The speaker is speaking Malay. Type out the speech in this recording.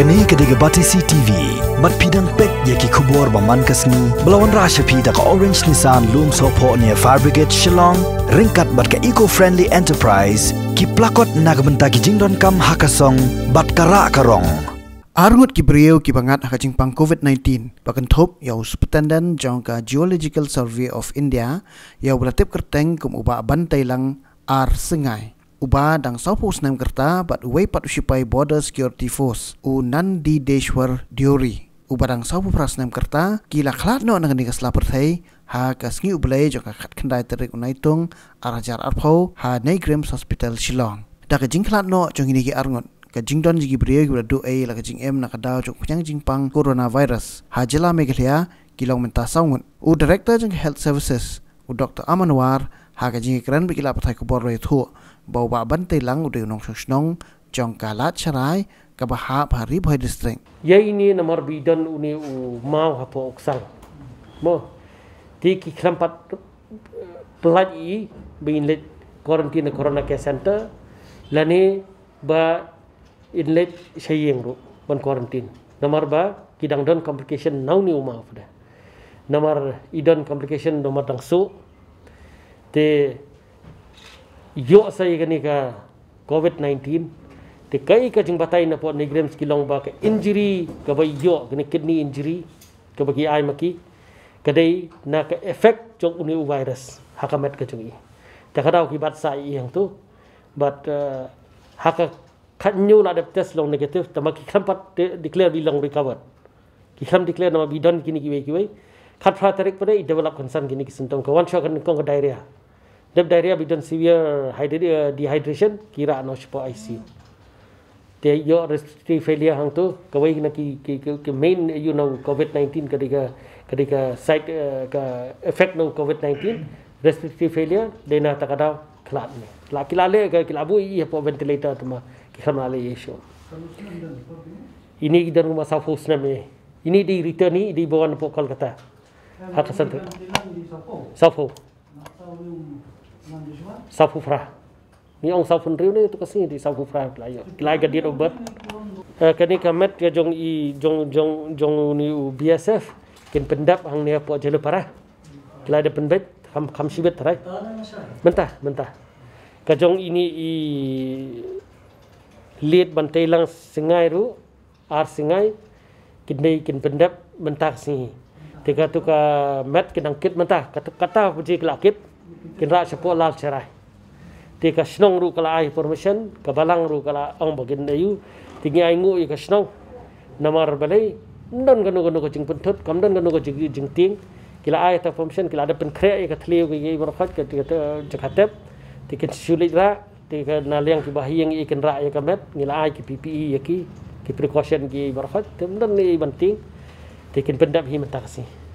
kani kedega batisi tv bat pidang pet ya ki kubor ba mankas ni belawan rasha pi da orange nissan loom so po ni fire shillong ringkat bat ka eco friendly enterprise ki plakot nagamenta ki jingdon kam hakasong bat kara karong Arut ki breu ki bangat ha kajing pang COVID-19. Bakan top ya uspetandan jang ka Geological Survey of India ya ulatip kerteng kum uba bantai lang ar sengai uba dang sopo snam kerta bat uwe pat usipai border security force u nan di deshwar diori u barang sopo pras nam kerta kila khlat no nang ningas lapar thai ha kasngi ublai joka khat khandai terik unaitung arajar arpho ha nei grams hospital shillong da ka jing khlat no jong ni gi arngot ka jing don jigi briyo gi do a la ka jing m na ka da jong khyang jing pang corona virus ha jela me gelia kilong menta u director jong health services u dr amanwar หากจริงกรันไปกีฬาปไทยกบเรทัวเบาบาบันเตลังอุดิวนองชชนงจองกาลัดชรายกับหาภาริพยดิสเตงยัยนี่นมารบีดันอุนีอูมาวหัตอกสังมอที่กิครัมปัดปลัดอีบินเลตกอรันตีนโครนาแคสเซนเตอร์และนี่บาอินเลตชัยยงรูบันกอรันตีนนมารบากิดังดันคอมพลิเคชันนาวนิวมาวฟเดนมารอีดันคอมพลิเคชันนมารดังสู ते यो सही कनी का कोविड 19 ते कई का जिंग बताई न पोर निग्रेम्स की लॉन्ग बाके इंजरी कभी यो कनी किडनी इंजरी कभी की आय मकी कदई ना का इफेक्ट जो उन्हें वायरस हकमेट का जंगी ते खड़ा होगी बात साई यंग तो बट हक खन्यो ना डेप टेस्ट लॉन्ग नेगेटिव तमा की खंपा डिक्लेयर भी लॉन्ग रिकवर की खंप डिक्लेयर नमा बी डन किनी की वे की वे खत्म फ्रात्रिक पर ही डेवलप कंसर्न किनी की सिंटम का वन शॉट कंग का diarrhoea dia berdiarrhea dengan severe dehydration, kira anak sepuluh ICU. Dia yo respiratory failure hang tu, kawai nak ki, ki, ki, main you know COVID-19 ketika ketika side uh, ke effect nong COVID-19 respiratory failure dia nak tak ada kelat ni. Kelat kila le, kila bu iya pun ventilator tu mah kita mana le issue. Ini kita rumah sahur nama ini di return ni di bawah nampak kalau kata. Hak sendiri. Sahur. South Fufra. Ni orang South Fufra ni tu kasi di South Fufra pelaya. Kelai gadi robot. Eh kini kamet ya jong i jong jong jong ni BSF kin pendap hang ni apa jelo parah. Kelai de pendap kam kam sibet rai. Menta, menta. Ka jong ini i lead bantai lang singai ru ar singai kin dei kin pendap mentah si. Tiga tu ka met kinang kit mentah kata kata puji kelakit kinra sapo lal cerai ti ka snong ru kala ai permission ka balang ru kala ang bagin dayu ti ngi ai ngu i ka snong namar balai ndon ganu ganu ko jing pentot kam don ganu ko jing jing ting kila ai ta permission kila ada pen krea i ka thliu ki ye barakat ka ti ka jakatep ti ka sulit ra ti ka naliang ki bahi yang i kin ra ya ka met ngila ai ki ppe ya ki ki precaution ki barakat tem don ni ban ting ti kin pendap hi mentak sih